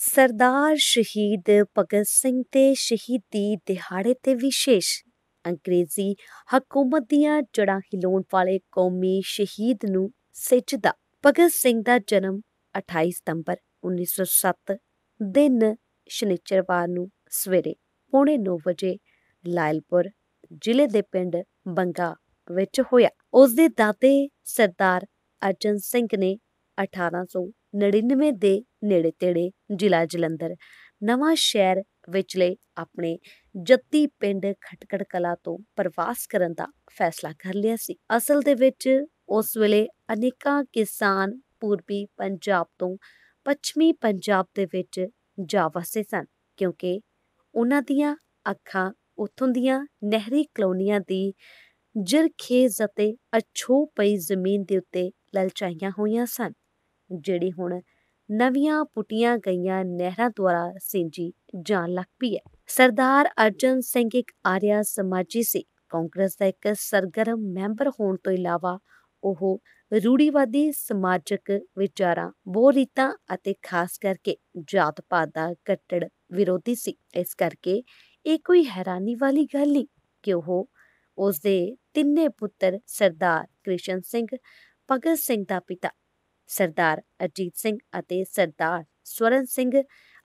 ਸਰਦਾਰ ਸ਼ਹੀਦ ਭਗਤ ਸਿੰਘ ਦੇ ਸ਼ਹੀਦੀ ਦਿਹਾੜੇ ਤੇ ਵਿਸ਼ੇਸ਼ ਅੰਗਰੇਜ਼ੀ ਹਕੂਮਤ ਦੀਆਂ ਜੜਾਂ ਹਿਲਾਉਣ ਵਾਲੇ ਕੌਮੀ ਸ਼ਹੀਦ ਨੂੰ ਸਿੱਜਦਾ ਭਗਤ ਸਿੰਘ ਦਾ ਜਨਮ 28 ਸਤੰਬਰ 1907 ਦਿਨ ਸ਼ਨੀਚਰਵਾਰ ਨੂੰ ਸਵੇਰੇ ਪੌਣੇ 9 ਵਜੇ ਲਾਇਲਪੁਰ ਜ਼ਿਲ੍ਹੇ ਦੇ ਪਿੰਡ ਬੰਗਾ ਵਿੱਚ ਹੋਇਆ ਉਸ ਦੇ ਦਾਦੇ ਸਰਦਾਰ ਅਰਜਨ ਸਿੰਘ ਨੇ 1800 99 ਦੇ ਨੇੜੇ-ਤੇੜੇ ਜ਼ਿਲ੍ਹਾ ਜਲੰਧਰ ਨਵਾਂ ਸ਼ਹਿਰ ਵਿਚਲੇ ਆਪਣੇ ਜੱਤੀ ਪਿੰਡ ਖਟਕੜ ਕਲਾ ਤੋਂ ਪ੍ਰਵਾਸ ਕਰਨ ਦਾ ਫੈਸਲਾ ਕਰ ਲਿਆ ਸੀ ਅਸਲ ਦੇ ਵਿੱਚ ਉਸ ਵੇਲੇ ਅਨੇਕਾਂ ਕਿਸਾਨ ਪੂਰਬੀ ਪੰਜਾਬ ਤੋਂ ਪੱਛਮੀ ਪੰਜਾਬ ਦੇ ਵਿੱਚ ਜਾ ਵਸੇ ਸਨ ਕਿਉਂਕਿ ਉਹਨਾਂ ਦੀਆਂ ਅੱਖਾਂ ਉੱਥੋਂ ਦੀਆਂ ਨਹਿਰੀ ਕਲੋਨੀਆਂ ਦੀ ਜਰਖੇਜ਼ ਅਤੇ ਅਛੋ ਪਈ ਜ਼ਮੀਨ ਦੇ ਉੱਤੇ ਲਲਚਾਈਆਂ ਹੋਈਆਂ ਸਨ ਜਿਹੜੀ ਹੁਣ ਨਵੀਆਂ ਪੁੱਟੀਆਂ ਗਈਆਂ ਨਹਿਰਾਂ ਦੁਆਰਾ ਸਿੰਜੀ ਜਾਣ ਲੱਗ ਪਈ ਹੈ ਸਰਦਾਰ ਅਰਜਨ ਸਿੰਘ ਇੱਕ ਆਰਿਆ ਸਮਾਜੀ ਸੀ ਕਾਂਗਰਸ ਦਾ ਇੱਕ ਸਰਗਰਮ ਮੈਂਬਰ ਹੋਣ ਤੋਂ ਇਲਾਵਾ ਉਹ ਰੂੜੀਵਾਦੀ ਸਮਾਜਿਕ ਵਿਚਾਰਾਂ ਬੋਰੀਤਾ ਅਤੇ ਖਾਸ ਕਰਕੇ ਜਾਤ ਪਾਤ ਦਾ ਕੱਟੜ ਵਿਰੋਧੀ ਸੀ ਇਸ ਕਰਕੇ ਇਹ ਕੋਈ ਹੈਰਾਨੀ ਵਾਲੀ ਗੱਲ ਨਹੀਂ ਕਿ ਉਹ ਉਸ ਦੇ ਤਿੰਨੇ ਪੁੱਤਰ ਸਰਦਾਰ ਕ੍ਰਿਸ਼ਨ ਸਿੰਘ ਭਗਤ ਸਿੰਘ ਦਾ ਪਿਤਾ ਸਰਦਾਰ ਅਜੀਤ ਸਿੰਘ ਅਤੇ ਸਰਦਾਰ ਸਵਰਨ ਸਿੰਘ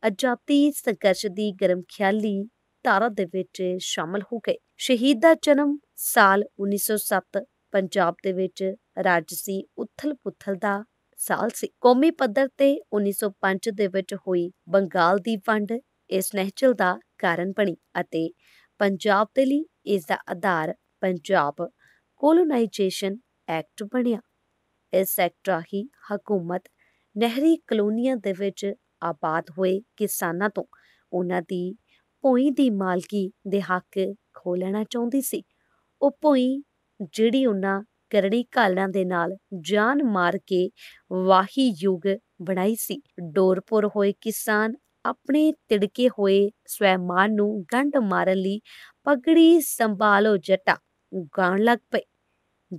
ਅਜਾਤੀ ਸੰਘਰਸ਼ ਦੀ ਗਰਮ ਖਿਆਲੀ ਧਾਰਾ ਦੇ ਵਿੱਚ ਸ਼ਾਮਲ ਹੋ ਗਏ ਸ਼ਹੀਦ ਦਾ ਜਨਮ ਸਾਲ 1907 ਪੰਜਾਬ ਦੇ ਵਿੱਚ ਰਾਜਸੀ ਉਥਲ-ਪੁਥਲ ਦਾ ਸਾਲ ਸੀ ਕੌਮੀ ਪੱਧਰ ਤੇ 1905 ਦੇ ਵਿੱਚ ਹੋਈ ਬੰਗਾਲ ਦੀ ਵੰਡ ਇਸ ਨਹਿਚਲ ਦਾ ਕਾਰਨ ਬਣੀ ਅਤੇ ਪੰਜਾਬ ਦੇ ਲਈ ਇਸ ਦਾ ਆਧਾਰ ਪੰਜਾਬ ਕੋਲੋਨਾਈਜੇਸ਼ਨ ਐਕਟ ਬਣਿਆ ਇਸ ਰਾਹੀਂ ਹਕੂਮਤ ਨਹਿਰੀ ਕਲੋਨੀਆਂ ਦੇ ਵਿੱਚ ਆਬਾਦ ਹੋਏ ਕਿਸਾਨਾਂ ਤੋਂ ਉਹਨਾਂ ਦੀ ਭੂਈ ਦੀ ਮਾਲਕੀ ਦੇ ਹੱਕ ਖੋ ਲੈਣਾ ਚਾਹੁੰਦੀ ਸੀ ਉਹ ਭੂਈ ਜਿਹੜੀ ਉਹਨਾਂ ਕਰੜੀ ਕਾਲਾਂ ਦੇ ਨਾਲ ਜਾਨ ਮਾਰ ਕੇ ਵਾਹੀ ਯੁਗ ਬਣਾਈ ਸੀ ਡੋਰਪੁਰ ਹੋਏ ਕਿਸਾਨ ਆਪਣੇ ਤਿੜਕੇ ਹੋਏ ਸਵੈਮਾਨ ਨੂੰ ਗੰਢ ਮਾਰਨ ਲਈ ਪਗੜੀ ਸੰਭਾਲੋ ਜਟਾ ਗਾਣ ਲੱਗ ਪਏ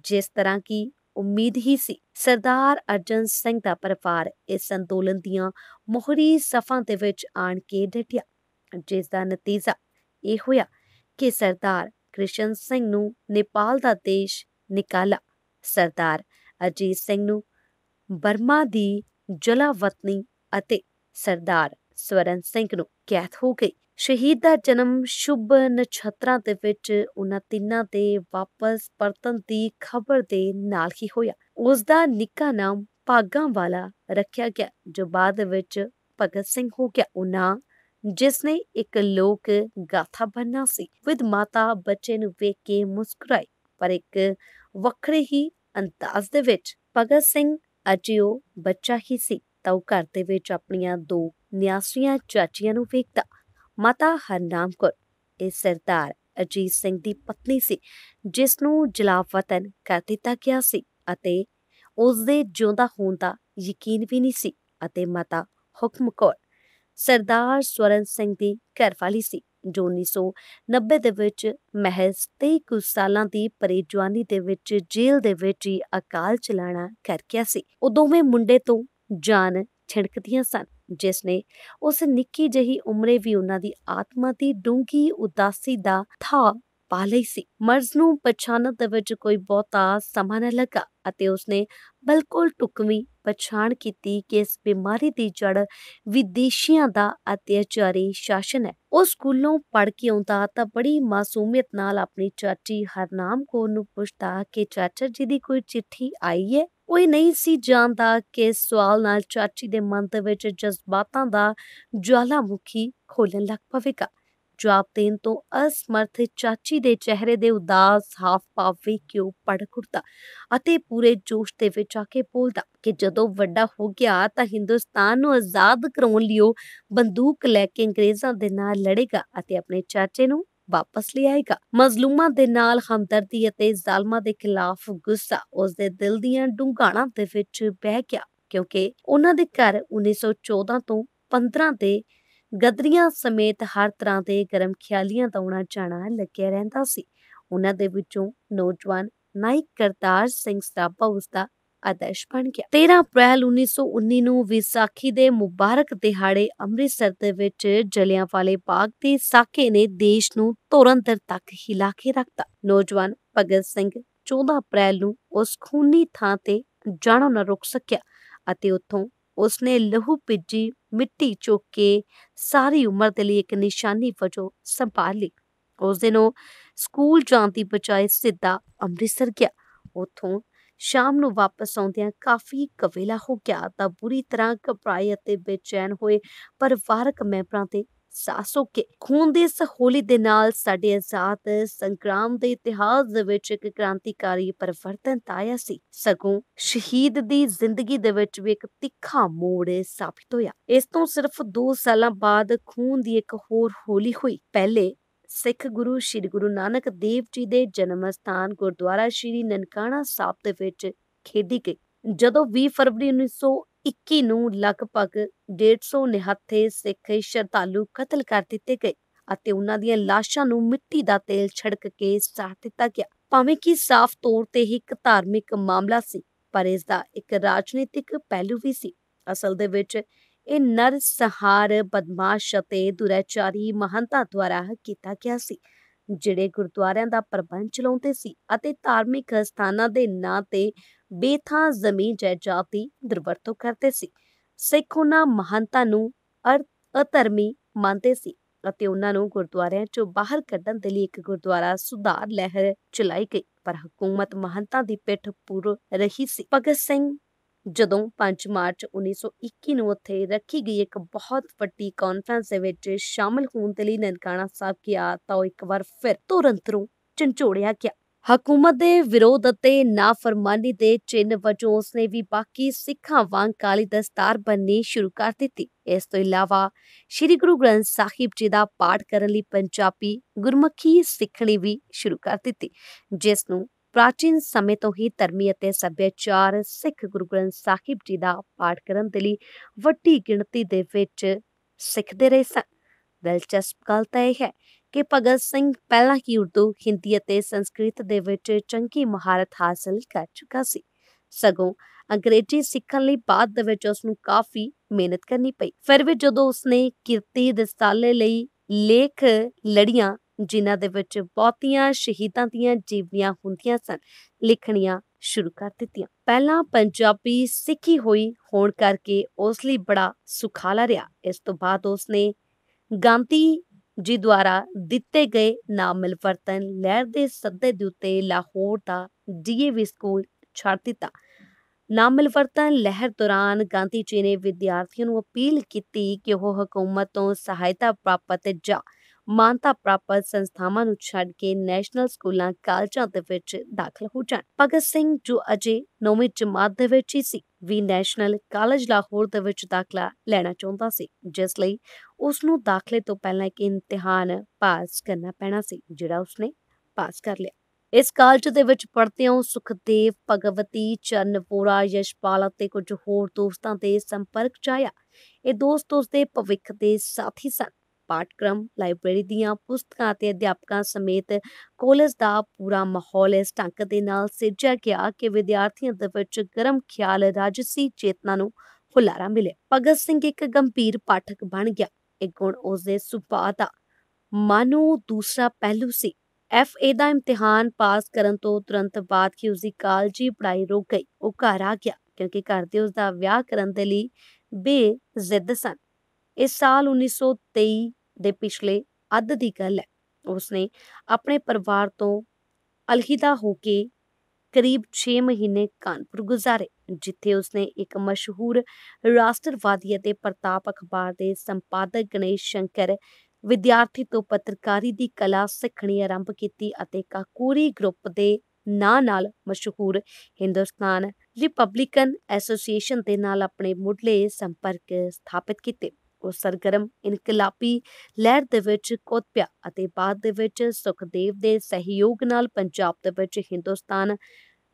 ਜਿਸ ਤਰ੍ਹਾਂ ਕਿ ਉਮੀਦ ਹੀ ਸੀ ਸਰਦਾਰ ਅਰਜਨ ਸਿੰਘ ਦਾ ਪਰਿਵਾਰ ਇਸ ਅੰਦੋਲਨ ਦੀਆਂ ਮੋਹਰੀ ਸਫਾਂ ਦੇ ਵਿੱਚ ਆਣ ਕੇ ਡਟਿਆ ਜਿਸ ਦਾ ਨਤੀਜਾ ਇਹ ਹੋਇਆ ਕਿ ਸਰਦਾਰ ਕ੍ਰਿਸ਼ਨ ਸਿੰਘ ਨੂੰ ਨੇਪਾਲ ਦਾ ਦੇਸ਼ ਨਿਕਾਲਾ ਸਰਦਾਰ ਅਜੀਤ ਸਿੰਘ ਨੂੰ ਬਰਮਾ ਦੀ ਜਲਾਵਤਨੀ ਅਤੇ ਸਰਦਾਰ ਸਵਰਨ ਸਿੰਘ ਨੂੰ ਕੈਦ ਹੋ ਗਈ ਸ਼ਹੀਦ ਦਾ ਜਨਮ ਸ਼ੁਭ ਨਛਤਰਾਂ ਦੇ ਵਿੱਚ ਉਹਨਾਂ ਤਿੰਨਾਂ ਦੇ ਵਾਪਸ ਪਰਤਨ ਦੀ ਖਬਰ ਦੇ ਨਾਲ ਹੀ ਹੋਇਆ ਉਸ ਦਾ ਨਿੱਕਾ ਨਾਮ ਭਾਗਾ ਵਾਲਾ ਰੱਖਿਆ ਗਿਆ ਜੋ ਬਾਅਦ ਵਿੱਚ ਭਗਤ ਸਿੰਘ ਹੋ ਗਿਆ ਉਹਨਾਂ ਜਿਸ ਨੇ ਇੱਕ ਲੋਕ ਗਾਥਾ ਬਣਨਾ ਸੀ ਵਿਦ ਮਾਤਾ ਬੱਚੇ ਨੂੰ ਵੇਖ ਕੇ ਮੁਸਕਰਾਈ ਪਰ ਇੱਕ ਵੱਖਰੇ ਹੀ ਅੰਦਾਜ਼ ਦੇ ਵਿੱਚ ਭਗਤ ਸਿੰਘ ਅਜਿਓ ਬੱਚਾ ਹੀ ਸੀ ਤਾਂ ਉਹ ਘਰ ਦੇ ਵਿੱਚ ਆਪਣੀਆਂ ਦੋ ਨਿਆਸੀਆਂ ਚਾਚੀਆਂ ਨੂੰ ਵੇਖਦਾ ਮਾਤਾ ਹਰਨਾਮ ਕੌਰ ਇਹ ਸਰਦਾਰ ਅਜੀਤ ਸਿੰਘ ਦੀ ਪਤਨੀ ਸੀ ਜਿਸ ਨੂੰ ਜਲਾਵਤਨ ਕਰ ਦਿੱਤਾ ਗਿਆ ਸੀ ਅਤੇ ਉਸ ਦੇ ਜਿਉਂਦਾ ਹੋਣ ਦਾ ਯਕੀਨ ਵੀ ਨਹੀਂ ਸੀ ਅਤੇ ਮਾਤਾ ਹੁਕਮ ਕੌਰ ਸਰਦਾਰ ਸਵਰਨ ਸਿੰਘ ਦੀ ਘਰਵਾਲੀ ਸੀ ਜੋ 1990 ਦੇ ਵਿੱਚ ਮਹਿਜ਼ 23 ਕੁ ਸਾਲਾਂ ਦੀ ਪਰੇਜਵਾਨੀ ਦੇ ਵਿੱਚ ਜੇਲ੍ਹ ਦੇ ਵਿੱਚ ਹੀ ਅਕਾਲ ਚਲਾਣਾ ਕਰ ਗਿਆ ਸੀ ਉਹ ਦੋਵੇਂ ਮੁੰਡੇ ਤੋਂ ਜਾਨ ਛਿੜਕਦੀਆਂ ਸਨ ਜਿਸ ਨੇ ਉਸ ਨਿੱਕੀ ਜਹੀ ਉਮਰੇ ਵੀ ਉਹਨਾਂ ਦੀ ਆਤਮਾ ਦੀ ਡੂੰਗੀ ਉਦਾਸੀ ਦਾ ਥਾ ਪਾ ਲਈ ਸੀ ਮਰਜ਼ ਨੂੰ ਪਛਾਣਨ ਦੇ ਵਿੱਚ ਕੋਈ ਬਹੁਤਾ ਸਮਾਂ ਨਾ ਲੱਗਾ ਅਤੇ ਉਸਨੇ ਬਿਲਕੁਲ ਟੁਕਵੀਂ ਪਛਾਣ ਕੀਤੀ ਕਿ ਇਸ ਬਿਮਾਰੀ ਦੀ ਜੜ ਵਿਦੇਸ਼ੀਆਂ ਦਾ ਅਤਿਆਚਾਰੀ ਸ਼ਾਸਨ ਹੈ ਉਹ ਸਕੂਲੋਂ ਪੜ ਕੇ ਆਉਂਦਾ ਤਾਂ ਬੜੀ ਮਾਸੂਮੀਅਤ ਨਾਲ ਆਪਣੀ ਚਾਚੀ ਹਰਨਾਮ ਕੋਰ ਨੂੰ ਪੁੱਛਦਾ ਕਿ ਚਾਚਾ ਜੀ ਦੀ ਕੋਈ ਚਿੱਠੀ ਆਈ ਹੈ ਉਹ ਨਹੀਂ ਸੀ ਜਾਣਦਾ ਕਿ ਸਵਾਲ ਨਾਲ ਚਾਚੀ ਦੇ ਮਨ ਦੇ ਵਿੱਚ ਜਜ਼ਬਾਤਾਂ ਦਾ ਜਵਾਲਾਮੁਖੀ ਖੋਲਣ ਲੱਗ ਪਵੇਗਾ ਜਵਾਬ ਦੇਣ ਤੋਂ ਅਸਮਰਥ ਚਾਚੀ ਦੇ ਚਿਹਰੇ ਦੇ ਉਦਾਸ ਹਾਫ ਭਾਵ ਵੀ ਕੇ ਉਹ ਅਤੇ ਪੂਰੇ ਜੋਸ਼ ਦੇ ਵਿੱਚ ਆ ਕੇ ਬੋਲਦਾ ਕਿ ਜਦੋਂ ਵੱਡਾ ਹੋ ਗਿਆ ਤਾਂ ਹਿੰਦੁਸਤਾਨ ਨੂੰ ਆਜ਼ਾਦ ਕਰਾਉਣ ਲਈ ਉਹ ਬੰਦੂਕ ਲੈ ਕੇ ਅੰਗਰੇਜ਼ਾਂ ਦੇ ਨਾਲ ਲੜੇਗਾ ਅਤੇ ਆਪਣੇ ਚਾਚੇ ਨੂੰ ਵਾਪਸ ਲਿਆਏਗਾ ਮਜ਼ਲੂਮਾਂ ਦੇ ਨਾਲ ਹਮਦਰਦੀ ਅਤੇ ਜ਼ਾਲਮਾਂ ਦੇ ਖਿਲਾਫ ਗੁੱਸਾ ਉਸ ਦੇ ਦਿਲ ਦੀਆਂ ਡੂੰਘਾਣਾਂ ਦੇ ਵਿੱਚ ਬਹਿ ਗਿਆ ਕਿਉਂਕਿ ਉਹਨਾਂ ਦੇ ਘਰ 1914 ਤੋਂ 15 ਦੇ ਗਦਰੀਆਂ ਸਮੇਤ ਹਰ ਤਰ੍ਹਾਂ ਦੇ ਗਰਮ ਖਿਆਲੀਆਂ ਦਾ ਉਹਨਾਂ ਜਾਣਾ ਲੱਗਿਆ ਰਹਿੰਦਾ ਸੀ ਉਹਨਾਂ ਦੇ ਵਿੱਚੋਂ ਨੌਜਵਾਨ ਨਾਇਕ ਕਰਤਾਰ ਸਿੰਘ ਸਰਾਭਾ ਉਸਦਾ ਦਾ ਆਦਰਸ਼ ਬਣ ਗਿਆ 13 ਅਪ੍ਰੈਲ 1919 ਨੂੰ ਵਿਸਾਖੀ ਦੇ ਮੁਬਾਰਕ ਦਿਹਾੜੇ ਅੰਮ੍ਰਿਤਸਰ ਦੇ ਵਿੱਚ ਜਲਿਆਂਵਾਲੇ ਬਾਗ ਦੇ ਸਾਕੇ ਨੇ ਦੇਸ਼ ਨੂੰ ਤੁਰੰਤਰ ਤੱਕ ਹਿਲਾ ਕੇ ਰੱਖਤਾ ਨੌਜਵਾਨ ਭਗਤ ਸਿੰਘ 14 ਅਪ੍ਰੈਲ ਨੂੰ ਉਸ ਖੂਨੀ ਥਾਂ ਤੇ ਜਾਣੋਂ ਨਾ ਰੁਕ ਸਕਿਆ ਅਤੇ ਉੱਥੋਂ ਉਸਨੇ ਲਹੂ ਭਿੱਜੀ ਮਿੱਟੀ ਚੁੱਕ ਕੇ ਸਾਰੀ ਉਮਰ ਦੇ ਲਈ ਇੱਕ ਨਿਸ਼ਾਨੀ ਵਜੋਂ ਸੰਭਾਲ ਲਈ ਉਸ ਦਿਨ ਉਹ ਸਕੂਲ ਜਾਣ ਦੀ ਬਚਾਏ ਸਿੱਧਾ ਅੰਮ੍ਰਿਤਸਰ ਗਿਆ ਉਥੋਂ ਸ਼ਾਮ ਨੂੰ ਵਾਪਸ ਆਉਂਦਿਆਂ ਕਾਫੀ ਕਵੇਲਾ ਹੋ ਗਿਆ ਤਾਂ ਬੁਰੀ ਤਰ੍ਹਾਂ ਘਬਰਾਏ ਅਤੇ ਬੇਚੈਨ ਹੋਏ ਪਰਿਵਾਰਕ ਮੈਂਬਰਾਂ ਤੇ ਸਾਸੋ ਕੇ ਖੂਨ ਦੇ ਸਹੋਲੀ ਦੇ ਨਾਲ ਸਾਡੇ ਆਜ਼ਾਦ ਸੰਗਰਾਮ ਦੇ ਇਤਿਹਾਸ ਦੇ ਵਿੱਚ ਇੱਕ ਕ੍ਰਾਂਤੀਕਾਰੀ ਪਰਿਵਰਤਨ ਆਇਆ ਸੀ ਸਗੋਂ ਸ਼ਹੀਦ ਦੀ ਜ਼ਿੰਦਗੀ ਦੇ ਵਿੱਚ ਵੀ ਇੱਕ ਤਿੱਖਾ ਮੋੜ ਸਾਬਿਤ ਹੋਇਆ ਇਸ ਤੋਂ ਸਿਰਫ 2 ਸਾਲਾਂ ਬਾਅਦ ਖੂਨ ਦੀ ਇੱਕ ਹੋਰ ਹੋਲੀ ਹੋਈ ਪਹਿਲੇ ਸਿੱਖ ਗੁਰੂ ਸ੍ਰੀ ਗੁਰੂ ਨਾਨਕ ਦੇਵ ਜੀ ਦੇ ਜਨਮ ਸਥਾਨ ਗੁਰਦੁਆਰਾ ਸ੍ਰੀ ਨਨਕਾਣਾ ਸਾਹਿਬ ਦੇ ਵਿੱਚ ਖੇਡੀ ਗਈ ਜਦੋਂ 20 ਫਰਵਰੀ 1900 21 ਨੂੰ ਲਗਭਗ 150 ਨਿਹੱਥੇ ਸਿੱਖ ਸ਼ਰਧਾਲੂ ਕਤਲ ਕਰ ਦਿੱਤੇ ਗਏ ਅਤੇ ਉਹਨਾਂ ਦੀਆਂ ਲਾਸ਼ਾਂ ਨੂੰ ਮਿੱਟੀ ਦਾ ਤੇਲ ਛੜਕ ਕੇ ਸਾੜ ਦਿੱਤਾ ਗਿਆ ਭਾਵੇਂ ਕਿ ਸਾਫ਼ ਤੌਰ ਤੇ ਹੀ ਇੱਕ ਧਾਰਮਿਕ ਮਾਮਲਾ ਸੀ ਪਰ ਇਸ ਦਾ ਇੱਕ ਰਾਜਨੀਤਿਕ ਪਹਿਲੂ ਵੀ ਸੀ ਅਸਲ ਦੇ ਵਿੱਚ ਇਹ ਨਰ ਸਹਾਰ ਬਦਮਾਸ਼ ਅਤੇ ਦੁਰਾਚਾਰੀ ਮਹੰਤਾ ਦੁਆਰਾ ਕੀਤਾ ਗਿਆ ਸੀ ਜਿਹੜੇ ਗੁਰਦੁਆਰਿਆਂ ਦਾ ਪ੍ਰਬੰਧ ਚਲਾਉਂਦੇ ਸੀ ਅਤੇ ਧਾਰਮਿਕ ਸਥਾਨਾਂ ਦੇ ਨਾਂ ਤੇ ਬੇਥਾਂ ਜ਼ਮੀਨ ਜਾਇਦਾਦ ਦੀ ਦੁਰਵਰਤੋਂ ਕਰਦੇ ਸੀ ਸਿੱਖ ਉਹਨਾਂ ਮਹੰਤਾਂ ਨੂੰ ਅਧਰਮੀ ਮੰਨਦੇ ਸੀ ਅਤੇ ਉਹਨਾਂ ਨੂੰ ਗੁਰਦੁਆਰਿਆਂ ਚੋਂ ਬਾਹਰ ਕੱਢਣ ਦੇ ਲਈ ਇੱਕ ਗੁਰਦੁਆਰਾ ਸੁਧਾਰ ਲਹਿਰ ਚਲਾਈ ਗਈ ਪਰ ਹਕੂਮਤ ਮਹੰਤਾਂ ਦੀ ਪਿੱਠ ਪੂਰ ਰਹੀ ਸੀ ਭਗਤ ਸਿੰਘ ਜਦੋਂ 5 ਮਾਰਚ 1921 ਨੂੰ ਉੱਥੇ ਰੱਖੀ ਗਈ ਇੱਕ ਬਹੁਤ ਵੱਡੀ ਕਾਨਫਰੰਸ ਦੇ ਵਿੱਚ ਸ਼ਾਮਲ ਹੋਣ ਦੇ ਲਈ ਨਨਕਾਣਾ ਸਾਹਿਬ ਗਿਆ ਤਾਂ ਉਹ ਇੱਕ ਵਾਰ ਫਿਰ ਤੁਰੰਤਰੋਂ ਚੰਚੋੜਿਆ ਗਿਆ ਹਕੂਮਤ ਦੇ ਵਿਰੋਧ ਅਤੇ ਨਾਫਰਮਾਨੀ ਦੇ ਚਿੰਨ ਵਜੋਂ ਉਸਨੇ ਵੀ ਬਾਕੀ ਸਿੱਖਾਂ ਵਾਂਗ ਕਾਲੀ ਦਸਤਾਰ ਬੰਨੀ ਸ਼ੁਰੂ ਕਰ ਦਿੱਤੀ ਇਸ ਤੋਂ ਇਲਾਵਾ ਸ੍ਰੀ ਗੁਰੂ ਗ੍ਰੰਥ ਸਾਹਿਬ ਜੀ ਦਾ ਪਾਠ ਕਰਨ ਲਈ ਪੰਜਾਬੀ ਗੁਰਮੁਖੀ ਸਿੱਖਣੀ ਵੀ ਸ਼ੁਰੂ ਕਰ ਦਿੱਤੀ ਜਿਸ ਨੂੰ ਪ੍ਰਾਚੀਨ ਸਮੇਂ ਤੋਂ ਹੀ ਧਰਮੀ ਅਤੇ ਸੱਭਿਆਚਾਰ ਸਿੱਖ ਗੁਰੂ ਗ੍ਰੰਥ ਸਾਹਿਬ ਜੀ ਦਾ ਪਾਠ ਕਰਨ ਦੇ ਲਈ ਵੱਡੀ ਗਿਣਤੀ ਦੇ ਵਿੱਚ ਸਿੱਖਦੇ ਰਹੇ ਸਨ ਦਿਲਚਸਪ ਗੱਲ ਤਾਂ ਇਹ ਹੈ ਕਿ ਭਗਤ ਸਿੰਘ ਪਹਿਲਾਂ ਹੀ ਉਰਦੂ ਹਿੰਦੀ ਅਤੇ ਸੰਸਕ੍ਰਿਤ ਦੇ ਵਿੱਚ ਚੰਗੀ ਮਹਾਰਤ ਹਾਸਲ ਕਰ ਚੁੱਕਾ ਸੀ ਸਗੋਂ ਅੰਗਰੇਜ਼ੀ ਸਿੱਖਣ ਲਈ ਬਾਅਦ ਦੇ ਵਿੱਚ ਉਸ ਨੂੰ ਕਾਫੀ ਮਿਹਨਤ ਕਰਨੀ ਪਈ ਫਿਰ ਵੀ ਜਦੋਂ ਉਸ ਨੇ ਕਿਰਤੀ ਦਸਤਾਲੇ ਲਈ ਲੇਖ ਲੜੀਆਂ ਜਿਨ੍ਹਾਂ ਦੇ ਵਿੱਚ ਬਹੁਤੀਆਂ ਸ਼ਹੀਦਾਂ ਦੀਆਂ ਜੀਵਨੀਆਂ ਹੁੰਦੀਆਂ ਸਨ ਲਿਖਣੀਆਂ ਸ਼ੁਰੂ ਕਰ ਦਿੱਤੀਆਂ ਪਹਿਲਾਂ ਪੰਜਾਬੀ ਸਿੱਖੀ ਹੋਈ ਹੋਣ ਕਰਕੇ ਉਸ ਲਈ ਬੜਾ ਸੁਖਾਲਾ ਰਿਹਾ ਇਸ ਤੋਂ ਬਾਅਦ ਉਸ ਨੇ ਗਾਂਧੀ ਜੀ ਦੁਆਰਾ ਦਿੱਤੇ ਗਏ ਨਾਮ ਮਿਲਵਰਤਨ ਲਹਿਰ ਦੇ ਸੱਦੇ ਦੇ ਉੱਤੇ ਲਾਹੌਰ ਦਾ ਡੀਏਵੀ ਸਕੂਲ ਛੱਡ ਦਿੱਤਾ ਨਾਮ ਮਿਲਵਰਤਨ ਲਹਿਰ ਦੌਰਾਨ ਗਾਂਧੀ ਜੀ ਨੇ ਵਿਦਿਆਰਥੀਆਂ ਨੂੰ ਅਪੀਲ ਕੀਤੀ ਕਿ ਉਹ ਹਕੂਮਤ ਤੋਂ ਸਹਾਇਤਾ ਪ੍ਰਾਪਤ ਜਾਂ ਮਾਨਤਾ ਪ੍ਰਾਪਤ ਸੰਸਥਾਵਾਂ ਨੂੰ ਛੱਡ ਕੇ ਨੈਸ਼ਨਲ ਸਕੂਲਾਂ ਕਾਲਜਾਂ ਦੇ ਵਿੱਚ ਦਾਖਲ ਹੋ ਜਾਣ ਭਗਤ ਸਿੰਘ ਜੋ ਅਜੇ ਨੌਵੀਂ ਜਮਾਤ ਦੇ ਵਿੱਚ ਹੀ ਸੀ ਵੀ ਨੈਸ਼ਨਲ ਕਾਲਜ ਲਾਹੌਰ ਦੇ ਵਿੱਚ ਦਾਖਲਾ ਲੈਣਾ ਚਾਹੁੰਦਾ ਸੀ ਜਿਸ ਲਈ ਉਸ ਨੂੰ ਦਾਖਲੇ ਤੋਂ ਪਹਿਲਾਂ ਇੱਕ ਇਮਤਿਹਾਨ ਪਾਸ ਕਰਨਾ ਪੈਣਾ ਸੀ ਜਿਹੜਾ ਉਸਨੇ ਪਾਸ ਕਰ ਲਿਆ ਇਸ ਕਾਲਜ ਦੇ ਵਿੱਚ ਪੜ੍ਹਦੇ ਹਾਂ ਸੁਖਦੇਵ ਭਗਵਤੀ ਚਰਨਪੂਰਾ ਯਸ਼ਪਾਲ ਅਤੇ ਕੁਝ ਹੋਰ ਦੋਸਤਾਂ ਦੇ ਸੰਪਰਕ ਚ ਆਇਆ ਇਹ ਦੋਸਤ ਉਸਦੇ ਭਵਿੱਖ ਦੇ ਸਾਥੀ ਸਨ ਪਾਠਕ੍ਰਮ ਲਾਇਬ੍ਰੇਰੀ ਦੀਆਂ ਪੁਸਤਕਾਂ ਤੇ ਅਧਿਆਪਕਾਂ ਸਮੇਤ ਕਾਲਜ ਦਾ ਪੂਰਾ ਮਾਹੌਲ ਇਸ ਢੰਗ ਦੇ ਨਾਲ ਸਿਰਜਿਆ ਗਿਆ ਕਿ ਵਿਦਿਆਰਥੀਆਂ ਦੇ ਵਿੱਚ ਗਰਮ ਖਿਆਲ ਰਾਜਸੀ ਚੇਤਨਾ ਨੂੰ ਹੁਲਾਰਾ ਮਿਲੇ ਭਗਤ ਸਿੰਘ ਇੱਕ ਗੰਭੀਰ ਪਾਠਕ ਬਣ ਗਿਆ ਇਹ ਗੁਣ ਉਸ ਦੇ ਸੁਭਾਅ ਦਾ ਮਾਨੂ ਦੂਸਰਾ ਪਹਿਲੂ ਸੀ ਐਫਏ ਦਾ ਇਮਤਿਹਾਨ ਪਾਸ ਕਰਨ ਤੋਂ ਤੁਰੰਤ ਬਾਅਦ ਕਿ ਉਸ ਦੀ ਕਾਲਜੀ ਪੜ੍ਹਾਈ ਰੁਕ ਗਈ ਉਹ ਘਰ ਆ ਗਿਆ ਕਿਉਂਕਿ ਘਰ ਦੇ ਉਸ ਦਾ ਵਿਆਹ ਕਰਨ ਦੇ ਲਈ ਬੇ ਜ਼ਿੱਦ ਸਨ ਇਸ ਸਾਲ 1923 ਦੇ ਪਿਛਲੇ ਅੱਧ ਦੀ ਗੱਲ ਹੈ ਉਸਨੇ ਆਪਣੇ ਪਰਿਵਾਰ ਤੋਂ ਅਲਹਿਦਾ ਹੋ ਕੇ ਕਰੀਬ 6 ਮਹੀਨੇ ਕਾਨਪੁਰ ਗੁਜ਼ਾਰੇ ਜਿੱਥੇ ਉਸਨੇ ਇੱਕ ਮਸ਼ਹੂਰ ਰਾਸ਼ਟਰਵਾਦੀ ਅਤੇ ਪ੍ਰਤਾਪ ਅਖਬਾਰ ਦੇ ਸੰਪਾਦਕ ਗਣੇਸ਼ ਸ਼ੰਕਰ ਵਿਦਿਆਰਥੀ ਤੋਂ ਪੱਤਰਕਾਰੀ ਦੀ ਕਲਾ ਸਿੱਖਣੀ ਆਰੰਭ ਕੀਤੀ ਅਤੇ ਕਾਕੂਰੀ ਗਰੁੱਪ ਦੇ ਨਾਂ ਨਾਲ ਮਸ਼ਹੂਰ ਹਿੰਦੁਸਤਾਨ ਰਿਪਬਲਿਕਨ ਐਸੋਸੀਏਸ਼ਨ ਦੇ ਨਾਲ ਆਪਣੇ ਮੁੱਢਲੇ ਸੰਪਰਕ ਸਥਾਪਿਤ ਕੀਤੇ ਉਹ ਸਰਗਰਮ ਇਨਕਲਾਬੀ ਲਹਿਰ ਦੇ ਵਿੱਚ ਕੋਤਪਿਆ ਅਤੇ ਬਾਅਦ ਦੇ ਵਿੱਚ ਸੁਖਦੇਵ ਦੇ ਸਹਿਯੋਗ ਨਾਲ ਪੰਜਾਬ ਦੇ ਵਿੱਚ ਹਿੰਦੁਸਤਾਨ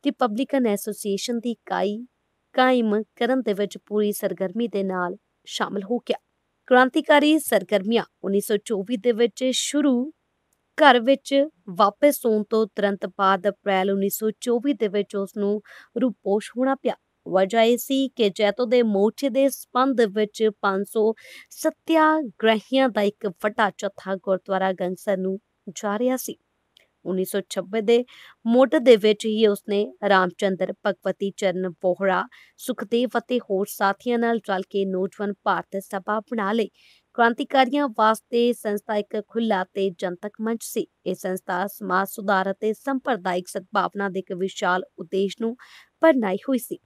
ਰਿਪਬਲਿਕਨ ਐਸੋਸੀਏਸ਼ਨ ਦੀ ਕਾਈ ਕਾਇਮ ਕਰਨ ਦੇ ਵਿੱਚ ਪੂਰੀ ਸਰਗਰਮੀ ਦੇ ਨਾਲ ਸ਼ਾਮਲ ਹੋ ਗਿਆ ਕ੍ਰਾਂਤੀਕਾਰੀ ਸਰਗਰਮੀਆਂ 1924 ਦੇ ਵਿੱਚ ਸ਼ੁਰੂ ਘਰ ਵਿੱਚ ਵਾਪਸ ਆਉਣ ਤੋਂ ਤੁਰੰਤ ਬਾਅਦ ਅਪ੍ਰੈਲ 1924 ਦੇ ਵਿੱਚ ਉਸ ਨੂੰ ਰੂਪੋਸ਼ ਹੋਣਾ ਪਿਆ ਇਹ ਸੀ ਕਿ ਜੈਤੋ ਦੇ ਮੋਰਚੇ ਦੇ ਸਪੰਦ ਵਿੱਚ 500 ਗ੍ਰਹਿਆਂ ਦਾ ਇੱਕ ਵੱਡਾ ਚੌਥਾ ਗੁਰਦੁਆਰਾ ਗੰਗਸਰ ਨੂੰ ਜਾ ਰਿਹਾ ਸੀ 1926 ਦੇ ਮੋਟ ਦੇ ਵਿੱਚ ਹੀ ਉਸਨੇ ਰਾਮਚੰਦਰ ਭਗਵਤੀ ਚਰਨ ਪੋਹੜਾ ਸੁਖਦੇਵ ਅਤੇ ਹੋਰ ਸਾਥੀਆਂ ਨਾਲ ਚੱਲ ਕੇ ਨੌਜਵਾਨ ਭਾਰਤ ਸਭਾ ਬਣਾ ਲਈ ਕ੍ਰਾਂਤੀਕਾਰੀਆਂ ਵਾਸਤੇ ਸੰਸਥਾ ਇੱਕ ਖੁੱਲਾ ਤੇ ਜਨਤਕ ਮੰਚ ਸੀ ਇਹ ਸੰਸਥਾ ਸਮਾਜ ਸੁਧਾਰ ਅਤੇ ਸੰਪਰਦਾਇਕ ਸਦਭਾਵਨਾ ਦੇ ਇੱਕ ਵਿਸ਼ਾਲ ਉਦੇਸ਼ ਨੂੰ ਪਰਨਾਈ ਹੋਈ ਸੀ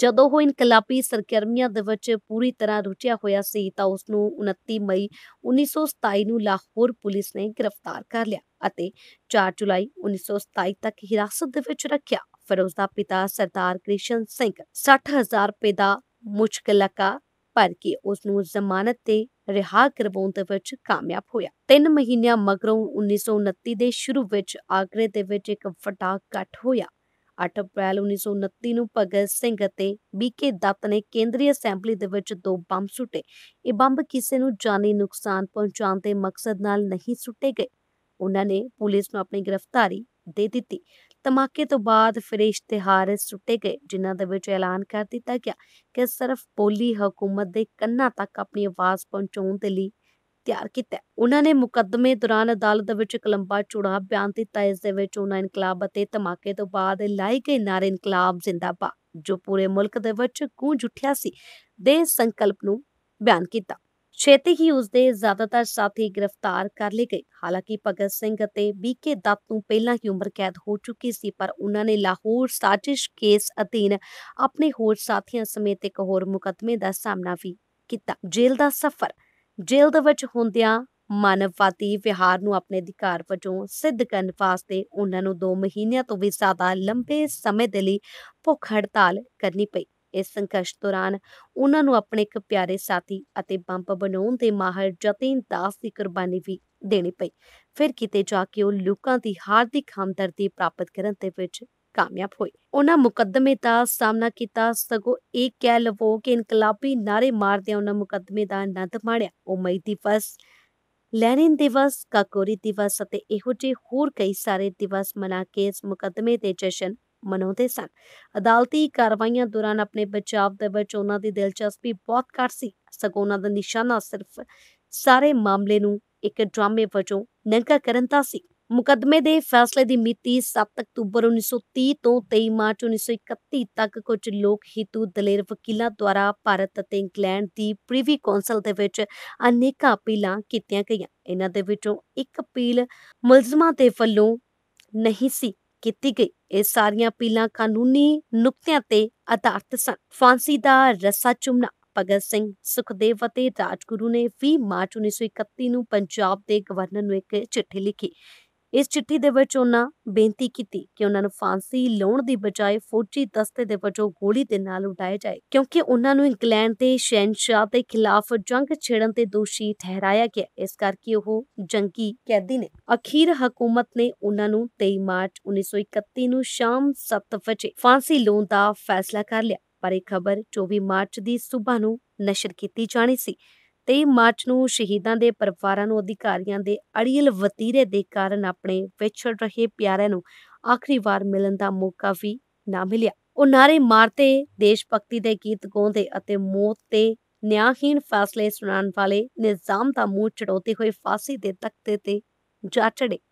ਜਦੋਂ ਉਹ ਇਨਕਲਾਬੀ ਸਰਗਰਮੀਆਂ ਦੇ ਵਿੱਚ ਪੂਰੀ ਤਰ੍ਹਾਂ ਰੁੱਝਿਆ ਹੋਇਆ ਸੀ ਤਾਂ ਉਸ ਨੂੰ 29 ਮਈ 1927 ਨੂੰ ਲਾਹੌਰ ਪੁਲਿਸ ਨੇ ਗ੍ਰਿਫਤਾਰ ਕਰ ਲਿਆ ਅਤੇ 4 ਜੁਲਾਈ 1927 ਤੱਕ ਹਿਰਾਸਤ ਦੇ ਵਿੱਚ ਰੱਖਿਆ ਫਿਰ ਉਸ ਦਾ ਪਿਤਾ ਸਰਦਾਰ ਕ੍ਰਿਸ਼ਨ ਸਿੰਘ 60000 ਰੁਪਏ ਦਾ ਮੁਸ਼ਕਲਕਾ ਪਰ ਕਿ ਉਸ ਨੂੰ ਜ਼ਮਾਨਤ ਤੇ ਰਿਹਾ ਕਰਵਾਉਣ ਦੇ ਵਿੱਚ ਕਾਮਯਾਬ ਹੋਇਆ 3 ਮਹੀਨਿਆਂ ਮਗਰੋਂ 1929 ਦੇ ਸ਼ੁਰੂ ਵਿੱਚ ਆਗਰੇ ਦੇ ਵਿੱਚ ਇੱਕ ਵੱਡਾ ਘਟ ਹੋਇਆ 8 ਅਪ੍ਰੈਲ 1929 ਨੂੰ ਭਗਤ ਸਿੰਘ ਅਤੇ ਬੀਕੇ ਦੱਤ ਨੇ ਕੇਂਦਰੀ ਅਸੈਂਬਲੀ ਦੇ ਵਿੱਚ ਦੋ ਬੰਬ ਸੁੱਟੇ ਇਹ ਬੰਬ ਕਿਸੇ ਨੂੰ ਜਾਨੀ ਨੁਕਸਾਨ ਪਹੁੰਚਾਉਣ ਦੇ ਮਕਸਦ ਨਾਲ ਨਹੀਂ ਸੁੱਟੇ ਗਏ ਉਹਨਾਂ ਨੇ ਪੁਲਿਸ ਨੂੰ ਆਪਣੀ ਗ੍ਰਿਫਤਾਰੀ ਦੇ ਦਿੱਤੀ ਤਮਾਕੇ ਤੋਂ ਬਾਅਦ ਫਿਰ ਇਸ਼ਤਿਹਾਰ ਸੁੱਟੇ ਗਏ ਜਿਨ੍ਹਾਂ ਦੇ ਵਿੱਚ ਐਲਾਨ ਕਰ ਦਿੱਤਾ ਗਿਆ ਕਿ ਸਿਰਫ ਪੋਲੀ ਹਕੂਮਤ ਦੇ ਕੰਨਾਂ ਤੱਕ ਆਪਣੀ ਆਵਾਜ਼ ਪਹੁੰਚਾਉਣ ਦੇ ਲਈ ਤਿਆਰ ਕੀਤਾ ਉਹਨਾਂ ਨੇ ਮੁਕੱਦਮੇ ਦੌਰਾਨ ਅਦਾਲਤ ਵਿੱਚ ਇੱਕ ਲੰਬਾ ਚੌੜਾ ਬਿਆਨ ਦਿੱਤਾ ਇਸ ਦੇ ਵਿੱਚ ਉਹਨਾਂ ਇਨਕਲਾਬ ਅਤੇ ਧਮਾਕੇ ਤੋਂ ਬਾਅਦ ਲਾਈ ਗਏ ਨਾਰੇ ਇਨਕਲਾਬ ਜ਼ਿੰਦਾਬਾਦ ਜੋ ਪੂਰੇ ਮੁਲਕ ਦੇ ਵਿੱਚ ਗੂੰਜ ਉੱਠਿਆ ਸੀ ਦੇ ਸੰਕਲਪ ਨੂੰ ਬਿਆਨ ਕੀਤਾ ਛੇਤੀ ਹੀ ਉਸ ਦੇ ਜ਼ਿਆਦਾਤਰ ਸਾਥੀ ਗ੍ਰਿਫਤਾਰ ਕਰ ਲਏ ਗਏ ਹਾਲਾਂਕਿ ਭਗਤ ਸਿੰਘ ਅਤੇ ਬੀਕੇ ਦੱਤ ਨੂੰ ਪਹਿਲਾਂ ਹੀ ਉਮਰ ਕੈਦ ਹੋ ਚੁੱਕੀ ਸੀ ਪਰ ਉਹਨਾਂ ਨੇ ਲਾਹੌਰ ਸਾਜ਼ਿਸ਼ ਕੇਸ ਅਧੀਨ ਆਪਣੇ ਹੋਰ ਸਾਥੀਆਂ ਸਮੇਤ ਇੱਕ ਹੋਰ ਮੁਕੱਦਮੇ ਦਾ ਸਾਹਮਣਾ ਵੀ ਕੀਤਾ ਜੇਲ੍ਹ ਦਾ ਸਫ਼ਰ ਜੇਲ੍ਹ ਦੇ ਵਿੱਚ ਹੁੰਦਿਆਂ ਮਾਨਵਵਾਦੀ ਵਿਹਾਰ ਨੂੰ ਆਪਣੇ ਅਧਿਕਾਰ ਵਜੋਂ ਸਿੱਧ ਕਰਨ ਵਾਸਤੇ ਉਹਨਾਂ ਨੂੰ 2 ਮਹੀਨਿਆਂ ਤੋਂ ਵੀ ਜ਼ਿਆਦਾ ਲੰਬੇ ਸਮੇਂ ਦੇ ਲਈ ਭੁੱਖ ਹੜਤਾਲ ਕਰਨੀ ਪਈ ਇਸ ਸੰਘਰਸ਼ ਦੌਰਾਨ ਉਹਨਾਂ ਨੂੰ ਆਪਣੇ ਇੱਕ ਪਿਆਰੇ ਸਾਥੀ ਅਤੇ ਬੰਪ ਬਣਾਉਣ ਦੇ ਮਾਹਰ ਜਤਿਨ ਦਾਸ ਦੀ ਕੁਰਬਾਨੀ ਵੀ ਦੇਣੀ ਪਈ ਫਿਰ ਕਿਤੇ ਜਾ ਕੇ ਉਹ ਲੋਕਾਂ ਦੀ ਹਾਰਦਿਕ ਹਮਦਰਦੀ ਪ੍ਰਾਪਤ ਕਰਨ ਦੇ ਵਿੱਚ ਕਾਮਯਾਬ ਹੋਏ ਉਹਨਾਂ ਮੁਕੱਦਮੇ ਦਾ ਸਾਹਮਣਾ ਕੀਤਾ ਸਗੋਂ ਇਹ ਕਹਿ ਲਵੋ ਕਿ ਇਨਕਲਾਬੀ ਨਾਰੇ ਮਾਰਦੇ ਉਹਨਾਂ ਮੁਕੱਦਮੇ ਦਾ ਆਨੰਦ ਮਾਣਿਆ ਉਹ ਮਈ ਦਿਵਸ ਲੈਨਿਨ ਦਿਵਸ ਕਾਕੋਰੀ ਦਿਵਸ ਅਤੇ ਇਹੋ ਜਿਹੇ ਹੋਰ ਕਈ ਸਾਰੇ ਦਿਵਸ ਮਨਾ ਕੇ ਇਸ ਮੁਕੱਦਮੇ ਦੇ ਜਸ਼ਨ ਮਨਾਉਂਦੇ ਸਨ ਅਦਾਲਤੀ ਕਾਰਵਾਈਆਂ ਦੌਰਾਨ ਆਪਣੇ ਬਚਾਵ ਦੇ ਵਿੱਚ ਉਹਨਾਂ ਦੀ ਦਿਲਚਸਪੀ ਬਹੁਤ ਘੱਟ ਸੀ ਸਗੋਂ ਉਹਨਾਂ ਦਾ ਨਿਸ਼ਾਨਾ ਸਿਰਫ ਸਾਰੇ ਮਾਮਲੇ ਨੂੰ ਇੱਕ ਡਰਾਮੇ ਵਜੋਂ ਨੰਗਾ ਕਰਨ ਦਾ ਸੀ ਮੁਕਦਮੇ ਦੇ ਫੈਸਲੇ ਦੀ ਮਿਤੀ 7 ਅਕਤੂਬਰ 1930 ਤੋਂ 23 ਮਾਰਚ 1931 ਤੱਕ ਕੁਝ ਲੋਕ ਹਿੱਤੂ ਦਲੇਰ ਵਕੀਲਾਂ ਦੁਆਰਾ ਭਾਰਤ ਅਤੇ ਇੰਗਲੈਂਡ ਦੀ ਪ੍ਰੀਵੀ ਕੌਂਸਲ ਦੇ ਵਿੱਚ ਅਨੇਕਾਂ ਅਪੀਲਾਂ ਕੀਤੀਆਂ ਗਈਆਂ ਇਹਨਾਂ ਦੇ ਵਿੱਚੋਂ ਇੱਕ ਅਪੀਲ ਮੁਲਜ਼ਮਾਂ ਦੇ ਵੱਲੋਂ ਨਹੀਂ ਸੀ ਕੀਤੀ ਗਈ ਇਹ ਸਾਰੀਆਂ ਅਪੀਲਾਂ ਕਾਨੂੰਨੀ ਨੁਕਤਿਆਂ ਤੇ ਆਧਾਰਿਤ ਸਨ ਫਾਂਸੀ ਦਾ ਰੱਸਾ ਚੁੰਮਣਾ ਭਗਤ ਸਿੰਘ ਸੁਖਦੇਵ ਅਤੇ ਰਾਜਗੁਰੂ ਨੇ 20 ਮਾਰਚ 1931 ਨੂੰ ਪੰਜਾਬ ਦੇ ਗਵਰਨਰ ਨੂੰ ਇੱਕ ਚਿੱਠੀ ਲਿਖੀ ਇਸ ਚਿੱਠੀ ਦੇ ਵਿੱਚ ਉਹਨਾਂ ਬੇਨਤੀ ਕੀਤੀ ਕਿ ਉਹਨਾਂ ਨੂੰ ਫਾਂਸੀ ਲਾਉਣ ਦੀ ਬਜਾਏ ਫੌਜੀ ਦਸਤੇ ਦੇ ਵਜੋਂ ਗੋਲੀ ਦੇ ਨਾਲ ਉਡਾਇਆ ਜਾਏ ਕਿਉਂਕਿ ਉਹਨਾਂ ਨੂੰ ਇੰਗਲੈਂਡ ਦੇ ਸ਼ੈਨਸ਼ਾਹ ਦੇ ਖਿਲਾਫ ਜੰਗ ਛੇੜਨ ਤੇ ਦੋਸ਼ੀ ਠਹਿਰਾਇਆ ਗਿਆ ਇਸ ਕਰਕੇ ਉਹ ਜੰਗੀ ਕੈਦੀ ਨੇ ਅਖੀਰ ਹਕੂਮਤ ਨੇ ਉਹਨਾਂ ਨੂੰ 23 ਮਾਰਚ 1931 ਨੂੰ ਸ਼ਾਮ 7 ਵਜੇ ਫਾਂਸੀ ਲਾਉਣ ਦਾ ਫੈਸਲਾ ਕਰ ਲਿਆ ਪਰ ਇਹ ਖਬਰ 24 ਮਾਰਚ ਦੀ ਸਵੇਰ ਨੂੰ ਨਸ਼ਰ ਕੀਤੀ ਜਾਣੀ ਸੀ 23 ਮਾਰਚ ਨੂੰ ਸ਼ਹੀਦਾਂ ਦੇ ਪਰਿਵਾਰਾਂ ਨੂੰ ਅਧਿਕਾਰੀਆਂ ਦੇ ਅੜੀਲ ਵਤੀਰੇ ਦੇ ਕਾਰਨ ਆਪਣੇ ਵਿਛੜ ਰਹੇ ਪਿਆਰਿਆਂ ਨੂੰ ਆਖਰੀ ਵਾਰ ਮਿਲਣ ਦਾ ਮੌਕਾ ਵੀ ਨਾ ਮਿਲਿਆ ਉਹ ਨਾਰੇ ਮਾਰਤੇ ਦੇਸ਼ ਭਗਤੀ ਦੇ ਗੀਤ ਗਾਉਂਦੇ ਅਤੇ ਮੌਤ ਤੇ ਨਿਆਂਹੀਨ ਫੈਸਲੇ ਸੁਣਾਉਣ ਵਾਲੇ ਨਿਜ਼ਾਮ ਦਾ ਮੂੰਹ ਚੜੋਤੇ ਹੋਏ ਫਾਸੀ ਦੇ ਤਖਤੇ ਤੇ ਜਾ ਚੜੇ